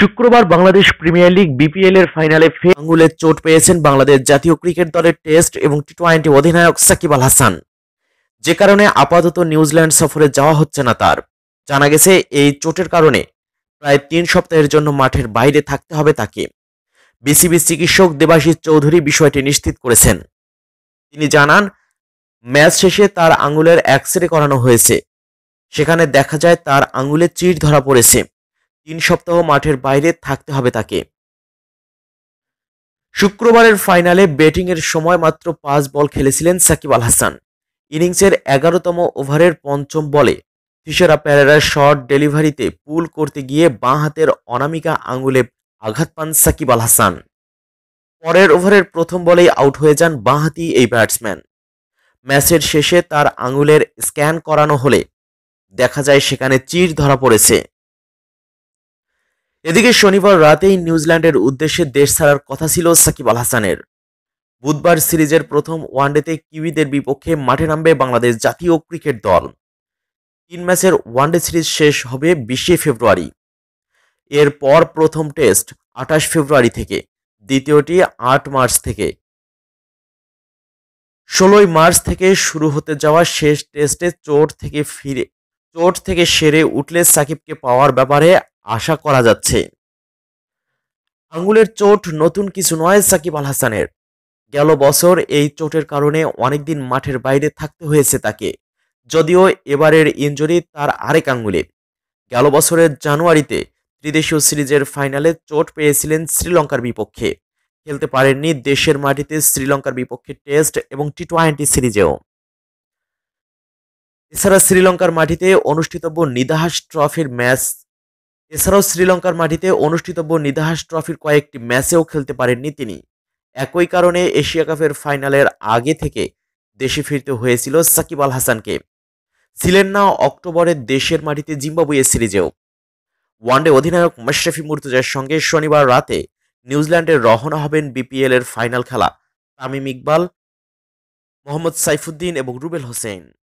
শুক্রবার Bangladesh premier league BPL এর ফাইনালে ফের আঙ্গুলের চোট পেয়েছেন বাংলাদেশ জাতীয় ক্রিকেট দলের টেস্ট এবং টি টোয়েন্টি অধিনায়ক সাকিব আল হাসান যে কারণে আপাতত নিউজিল্যান্ড সফরে যাওয়া হচ্ছে না তার জানা গেছে এই চোটের কারণে প্রায় তিন সপ্তাহের জন্য মাঠের বাইরে থাকতে হবে তাকে বিসিবি চিকিৎসক দেবাশিস চৌধুরী বিষয়টি নিশ্চিত করেছেন তিনি জানান ম্যাচ শেষে তার আঙুলের এক্স রে করানো হয়েছে সেখানে দেখা যায় তার আঙ্গুলে চিড় ধরা পড়েছে তিন সপ্তাহ মাঠের বাইরে থাকতে হবে তাকে শুক্রবারের ফাইনালে ব্যাটিংয়ের সময় মাত্র পাঁচ বল খেলেছিলেন সাকিব আল হাসান ইনিংসের এগারোতম ওভারের পঞ্চম বলে থিসারা প্যারেরার শর্ট ডেলিভারিতে পুল করতে গিয়ে বাঁ হাতের অনামিকা আঙুলে আঘাত পান সাকিব আল হাসান পরের ওভারের প্রথম বলেই আউট হয়ে যান বাঁহাতি এই ব্যাটসম্যান ম্যাচের শেষে তার আঙুলের স্ক্যান করানো হলে দেখা যায় সেখানে চির ধরা পড়েছে এদিকে শনিবার রাতেই নিউজিল্যান্ডের উদ্দেশ্যে দেশ ছাড়ার কথা ছিল সাকিব আল হাসানের বুধবার সিরিজের প্রথম ওয়ানডেতে কিউইদের বিপক্ষে মাঠে নামবে বাংলাদেশ জাতীয় ক্রিকেট দল তিন ম্যাচের ওয়ানডে সিরিজ শেষ হবে বিশে ফেব্রুয়ারি এরপর প্রথম টেস্ট আঠাশ ফেব্রুয়ারি থেকে দ্বিতীয়টি আট মার্চ থেকে ষোলোই মার্চ থেকে শুরু হতে যাওয়া শেষ টেস্টে চোট থেকে ফিরে চোট থেকে সেরে উঠলে সাকিবকে পাওয়ার ব্যাপারে আশা করা যাচ্ছে আঙ্গুলের চোট নতুন কিছু নয় সাকিব আল হাসানের গেল বছর এই চোটের কারণে অনেকদিন মাঠের বাইরে থাকতে হয়েছে তাকে যদিও এবারের ইঞ্জুরি তার আরেক আঙ্গুলে গেল বছরের জানুয়ারিতে ত্রিদেশীয় সিরিজের ফাইনালে চোট পেয়েছিলেন শ্রীলঙ্কার বিপক্ষে খেলতে পারেননি দেশের মাটিতে শ্রীলঙ্কার বিপক্ষে টেস্ট এবং টি টোয়েন্টি সিরিজেও এছাড়া শ্রীলঙ্কার মাটিতে অনুষ্ঠিতব্য নিদাহাস ট্রফির ম্যাচ এছাড়াও শ্রীলঙ্কার মাটিতে অনুষ্ঠিতব্য নিদাহাস ট্রফির কয়েকটি ম্যাচেও খেলতে পারেননি তিনি একই কারণে এশিয়া কাপের ফাইনালের আগে থেকে দেশে ফিরতে হয়েছিল সাকিব আল হাসানকে ছিলেন না অক্টোবরে দেশের মাটিতে জিম্বাবুয়ে সিরিজেও ওয়ানডে অধিনায়ক মাশরাফি মুর্তজার সঙ্গে শনিবার রাতে নিউজিল্যান্ডে রহনা হবেন বিপিএল এর ফাইনাল খেলা তামিম ইকবাল মোহাম্মদ সাইফুদ্দিন এবং রুবেল হোসেন